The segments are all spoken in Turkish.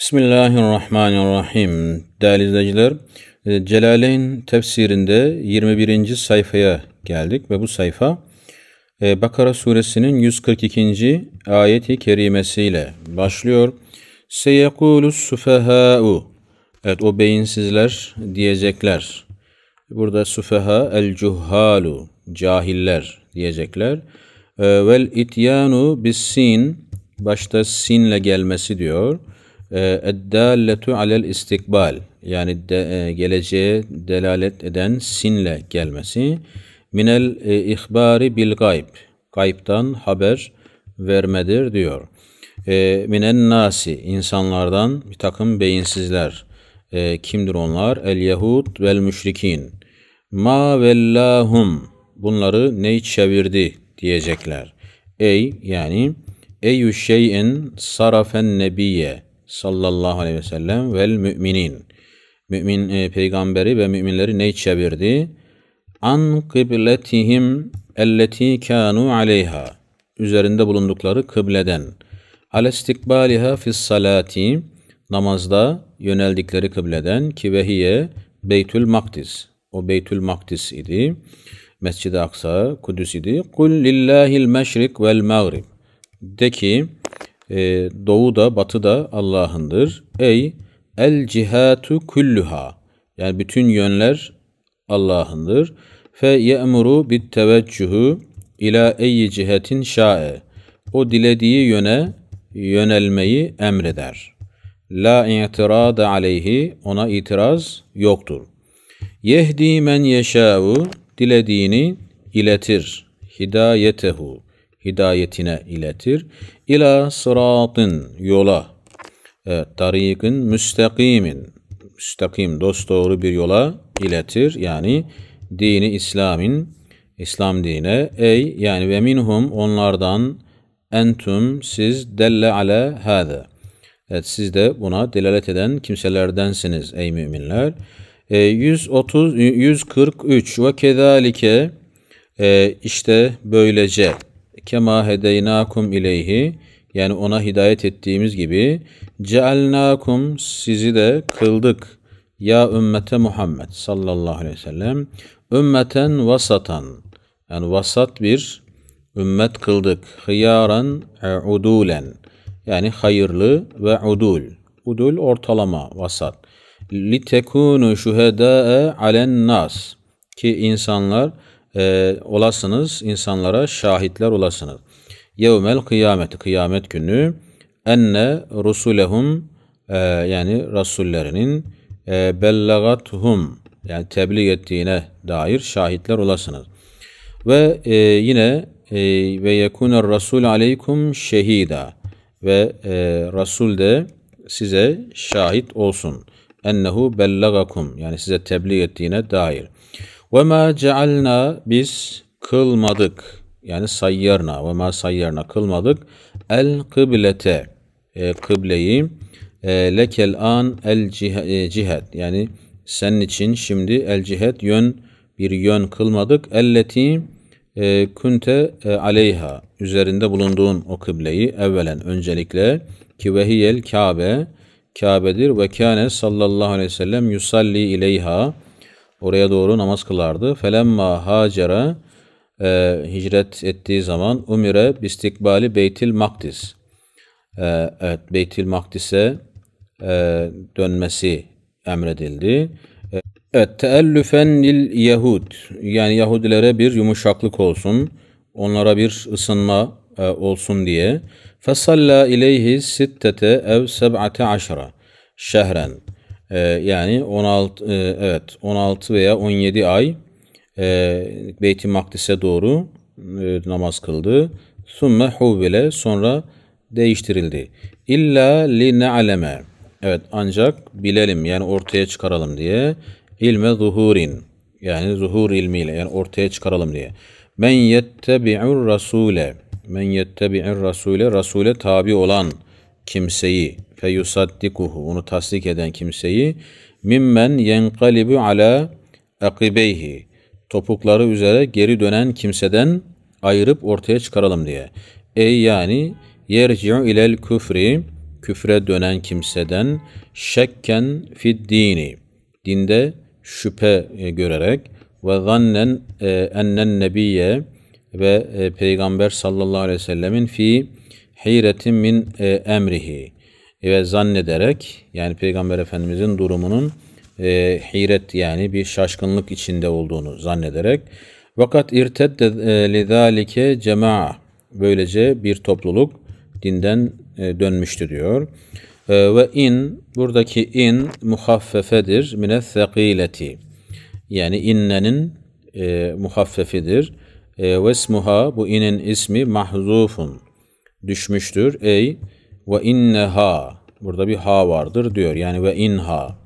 Bismillahirrahmanirrahim. Değerli izleyiciler, e, Celaleyn tefsirinde 21. sayfaya geldik ve bu sayfa e, Bakara suresinin 142. ayeti kerimesiyle başlıyor. Seyekulus sufehâ'u Evet o beyinsizler diyecekler. Burada sufeha el cuhalu cahiller diyecekler. E, vel ityanu bis sin başta sinle gelmesi diyor ee, Eddalletu alel istikbal yani de, e, geleceğe delalet eden sinle gelmesi. Minel e, ihbari bil gayb gaybtan haber vermedir diyor. E, minen nasi insanlardan bir takım beyinsizler. E, kimdir onlar? El yehud vel müşrikin. Ma vellahum bunları ney çevirdi diyecekler. Ey yani eyyü şeyin sarafen nebiye sallallahu aleyhi ve sellem vel müminin. Mümin e, peygamberi ve müminleri ne çevirdi? An kıbletihim elleti kanu aleyha. Üzerinde bulundukları kıbleden. Al Alestikbaliha fis salati. Namazda yöneldikleri kıbleden ki vehiye Beytül Maktis O Beytül Maktis idi. Mescid-i Aksa, Kudüs idi. Kul lillahil meşrik vel mağrib. De ki, e, doğu da batı da Allah'ındır. Ey el cihatu kulluha yani bütün yönler Allah'ındır. Fe ye'muru bit teveccühü ila eyyi cihetin şa'e. O dilediği yöne yönelmeyi emreder. La i'tirada aleyhi ona itiraz yoktur. Yehdi men yeşâvu dilediğini iletir. Hidayetehu hidayetine iletir. İla sıratın yola, evet, tarikin müstakimin, müstakim dost doğru bir yola iletir. Yani dini İslam'ın, İslam dine. Ey yani ve minhum onlardan entum siz delle ale hâze. Evet siz de buna delalet eden kimselerdensiniz ey müminler. E, 130 143 ve kedalike e, işte böylece kema hedeynakum ileyhi yani ona hidayet ettiğimiz gibi cealnakum sizi de kıldık ya ümmete Muhammed sallallahu aleyhi ve sellem ümmeten vasatan yani vasat bir ümmet kıldık hıyaran e udulen yani hayırlı ve udul udul ortalama vasat litekunu şuhedâe alen nas ki insanlar e, olasınız, insanlara şahitler olasınız. Yevmel kıyameti, kıyamet günü enne rusulehum e, yani rasullerinin e, bellagathum yani tebliğ ettiğine dair şahitler olasınız. Ve e, yine e, ve yekune rasul aleykum şehida ve e, rasul de size şahit olsun. Ennehu bellagakum yani size tebliğ ettiğine dair. Ve ma cealna biz kılmadık. Yani sayyarna ve ma sayyarna kılmadık. El kıblete e, kıbleyi e, lekel an el e, cihet yani senin için şimdi el cihet yön bir yön kılmadık. Elleti e, kunte e, aleyha üzerinde bulunduğun o kıbleyi evvelen öncelikle ki vehiyel Kabe Kabe'dir ve kâne sallallahu aleyhi ve sellem yusalli ileyha oraya doğru namaz kılardı. Felemma hacera e, hicret ettiği zaman umire bistikbali Beytil Makdis. E, evet Beytil Makdis'e e, dönmesi emredildi. E, evet teellüfen lil Yahud yani Yahudilere bir yumuşaklık olsun. Onlara bir ısınma e, olsun diye. Fesalla ileyhi sittete ev seb'ate aşara şehren. Ee, yani 16 e, evet 16 veya 17 ay e, Beyt-i Makdis'e doğru e, namaz kıldı. Sümme huvvile sonra değiştirildi. İlla li aleme Evet ancak bilelim yani ortaya çıkaralım diye. ilme zuhurin. Yani zuhur ilmiyle yani ortaya çıkaralım diye. Men yettebi'ur rasule. Men yettebi'ur rasule. Rasule tabi olan kimseyi feyusaddikuhu onu tasdik eden kimseyi mimmen yenkalibu ala akibeyhi topukları üzere geri dönen kimseden ayırıp ortaya çıkaralım diye. Ey yani yerci'u ilel küfri küfre dönen kimseden şekken fid dini dinde şüphe e, görerek ve zannen e, ennen nebiye ve e, peygamber sallallahu aleyhi ve sellemin fi hiretin min emrihi ve zannederek yani Peygamber Efendimizin durumunun e, hiret yani bir şaşkınlık içinde olduğunu zannederek vakat irtedde e, lidalike cema'a böylece bir topluluk dinden e, dönmüştü diyor. E, ve in buradaki in muhaffefedir mine thekileti yani innenin e, muhaffefidir. E, vesmuha bu inin ismi mahzufun düşmüştür. Ey ve inneha burada bir ha vardır diyor. Yani ve inha.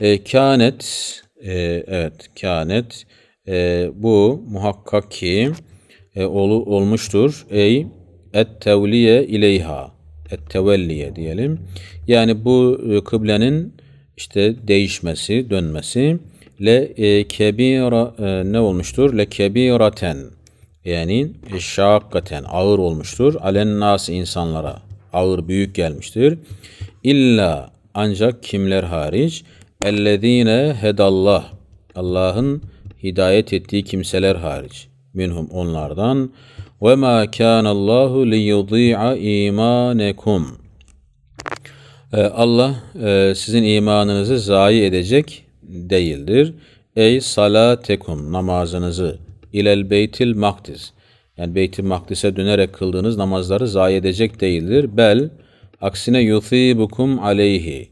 E, kânet e, evet kânet e, bu muhakkak ki e, ol, olmuştur. Ey et tevliye ileyha et tevelliye diyelim. Yani bu e, kıblenin işte değişmesi, dönmesi le e, kebira e, ne olmuştur? Le kebiraten yani e, şakkaten ağır olmuştur. Alen nas insanlara ağır büyük gelmiştir. İlla ancak kimler hariç ellezine hedallah Allah'ın hidayet ettiği kimseler hariç minhum onlardan ve ma kana Allahu li yudi'a imanekum ee, Allah e, sizin imanınızı zayi edecek değildir. Ey salatekum namazınızı ilel beytil makdis yani Beyt-i Makdis'e dönerek kıldığınız namazları zayi edecek değildir. Bel aksine yuthibukum aleyhi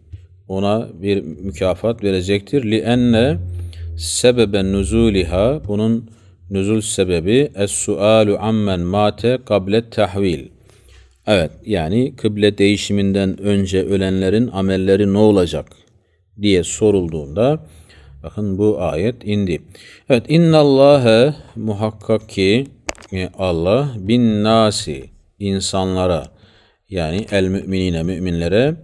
ona bir mükafat verecektir. Li enne sebeben nuzuliha bunun nuzul sebebi es-sualu ammen mate kable tahvil. Evet yani kıble değişiminden önce ölenlerin amelleri ne olacak diye sorulduğunda bakın bu ayet indi. Evet inna innallaha muhakkak ki mi Allah bin nasi insanlara yani el müminine müminlere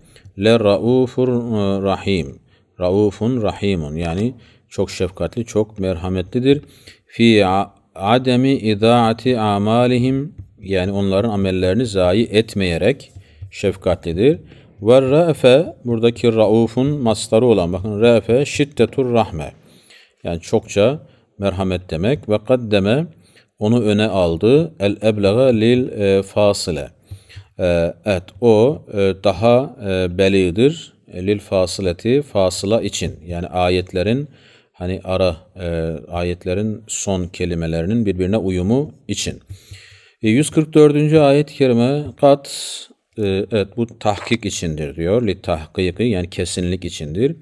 le raufur e, rahim raufun rahimun yani çok şefkatli çok merhametlidir fi ademi idaati amalihim yani onların amellerini zayi etmeyerek şefkatlidir. Ve re'fe buradaki raufun mastarı olan bakın re'fe şiddetur rahme yani çokça merhamet demek ve kaddeme onu öne aldı. El eblağa lil e, fasile. E, evet o e, daha e, beliğdir. E, lil fasileti fasıla için. Yani ayetlerin hani ara e, ayetlerin son kelimelerinin birbirine uyumu için. E, 144. ayet-i kerime kat e, evet bu tahkik içindir diyor. Li tahkiki yani kesinlik içindir.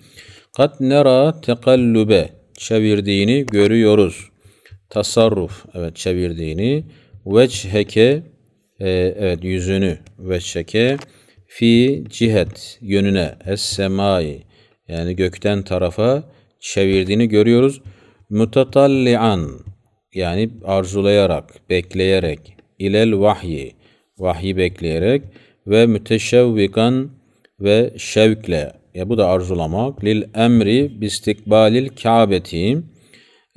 Kat nera tekallübe çevirdiğini görüyoruz tasarruf evet çevirdiğini veçheke e, evet yüzünü veçheke fi cihet yönüne es semai yani gökten tarafa çevirdiğini görüyoruz. Mutatallian yani arzulayarak, bekleyerek ilel vahyi vahyi bekleyerek ve müteşevvikan ve şevkle ya bu da arzulamak lil emri bistikbalil kâbeti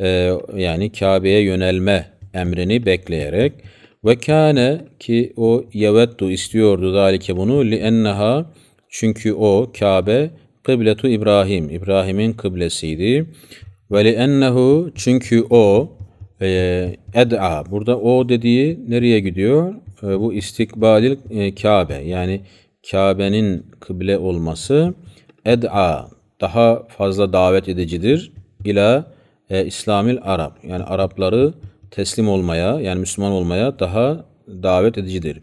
e, yani Kabe'ye yönelme emrini bekleyerek ve kane ki o yevettu istiyordu zalike bunu li enneha çünkü o Kabe kıbletu İbrahim İbrahim'in kıblesiydi ve li ennehu çünkü o e, ed'a burada o dediği nereye gidiyor e, bu istikbalil Kabe yani Kabe'nin kıble olması ed'a daha fazla davet edicidir ila e, İslamil Arap yani Arapları teslim olmaya yani Müslüman olmaya daha davet edicidir.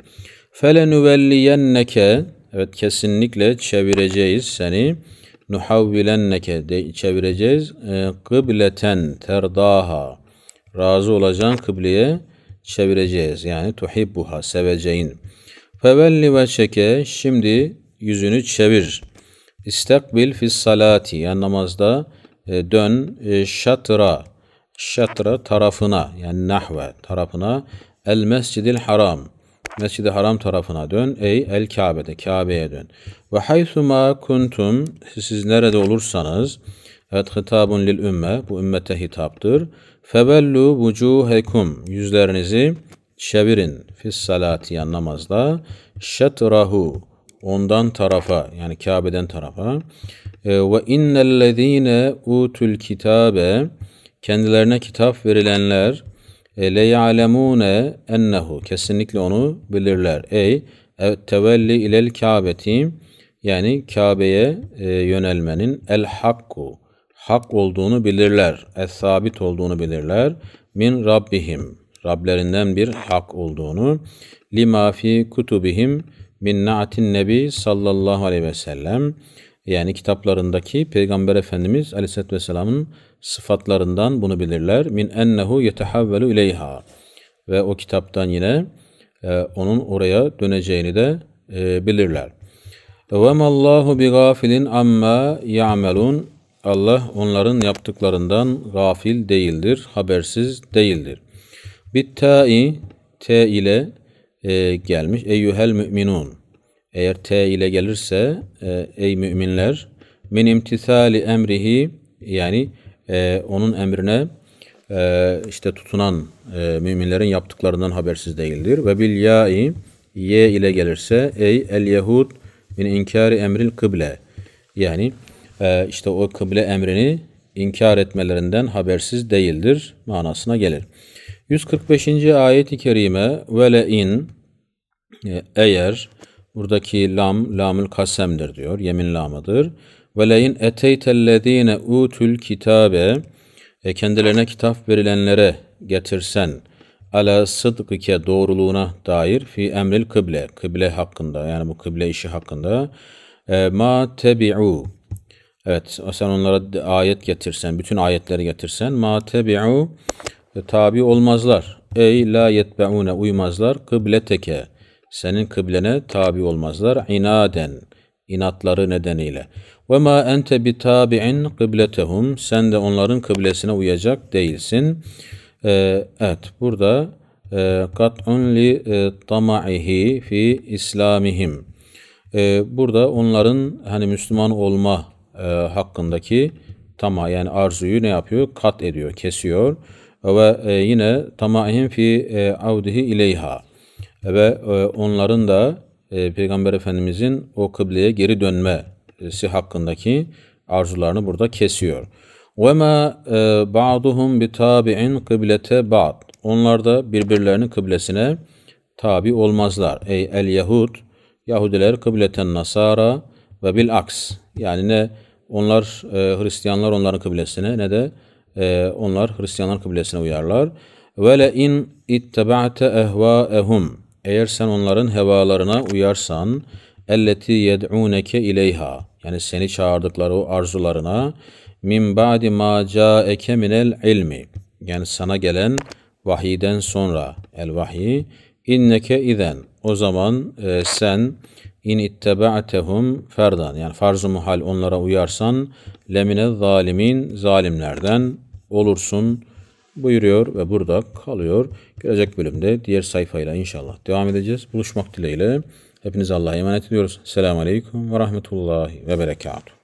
Felenüvelliyenneke evet kesinlikle çevireceğiz seni. Nuhavvilenneke de çevireceğiz. E, kıbleten terdaha razı olacağın kıbleye çevireceğiz. Yani tuhibbuha seveceğin. Fevelli ve çeke şimdi yüzünü çevir. İstakbil fis salati yani namazda e, dön e, şatra şatra tarafına yani nahve tarafına el mescidil haram Mescid-i Haram tarafına dön. Ey el Kabe'de, Kabe'ye dön. Ve haythuma kuntum siz nerede olursanız evet hitabun lil ümme bu ümmete hitaptır. Febellu vucuhekum yüzlerinizi çevirin fis salati namazda şatrahu ondan tarafa yani Kabe'den tarafa ee, ve innellezine utul kitabe kendilerine kitap verilenler e, le ya'lemune ennehu kesinlikle onu bilirler. Ey evet, tevelli ilel Kabe'ti yani Kabe'ye e, yönelmenin el hakku hak olduğunu bilirler. Es sabit olduğunu bilirler. Min Rabbihim Rablerinden bir hak olduğunu lima fi kutubihim min na'atin nebi sallallahu aleyhi ve sellem yani kitaplarındaki Peygamber Efendimiz aleyhissalatü vesselamın sıfatlarından bunu bilirler. Min ennehu yetehavvelu ileyha ve o kitaptan yine e, onun oraya döneceğini de e, bilirler. Ve mallahu bi gafilin amma ya'melun Allah onların yaptıklarından gafil değildir, habersiz değildir. Bitta'i te ile e, gelmiş. Eyyuhel müminun. Eğer T ile gelirse e, ey müminler min imtisali emrihi yani e, onun emrine e, işte tutunan e, müminlerin yaptıklarından habersiz değildir. Ve bil ya'i ye ile gelirse ey el yehud min inkari emril kıble yani e, işte o kıble emrini inkar etmelerinden habersiz değildir manasına gelir. 145. ayet-i kerime ve le in e, eğer buradaki lam lamül kasemdir diyor. Yemin lamıdır. Ve le in eteytellezine utul kitabe e, kendilerine kitap verilenlere getirsen ala sıdkike doğruluğuna dair fi emril kıble kıble hakkında yani bu kıble işi hakkında e, ma tebi'u Evet sen onlara ayet getirsen, bütün ayetleri getirsen ma tebi'u tabi olmazlar. Ey la yetbeune uymazlar kıbleteke. Senin kıblene tabi olmazlar İnaden, inatları nedeniyle. Ve ma ente bi tabi'in kıbletehum. Sen de onların kıblesine uyacak değilsin. Ee, evet burada e, kat'un li e, tama'ihi fi islamihim. Ee, burada onların hani Müslüman olma e, hakkındaki tama yani arzuyu ne yapıyor? Kat ediyor, kesiyor ve e, yine tamahin fi e, avdihi ileyha ve e, onların da Peygamber Efendimizin o kıbleye geri dönmesi hakkındaki arzularını burada kesiyor. Ve ma ba'duhum bi tabi'in kıblete ba'd. Onlar da birbirlerinin kıblesine tabi olmazlar. Ey el Yahud, Yahudiler kıbleten nasara ve bil aks. Yani ne onlar Hristiyanlar onların kıblesine ne de ee, onlar Hristiyanlar kıblesine uyarlar. Ve le in ittaba'te ehvaehum eğer sen onların hevalarına uyarsan elleti yed'uneke ileyha yani seni çağırdıkları o arzularına min ba'di ma ca'eke minel ilmi yani sana gelen vahiyden sonra el vahiy inneke iden. o zaman e, sen in ittaba'tehum ferdan yani farz-ı muhal onlara uyarsan lemine zalimin zalimlerden olursun buyuruyor ve burada kalıyor. Gelecek bölümde diğer sayfayla inşallah devam edeceğiz. Buluşmak dileğiyle. Hepinize Allah'a emanet ediyoruz. Selamun Aleyküm ve Rahmetullahi ve Berekatuhu.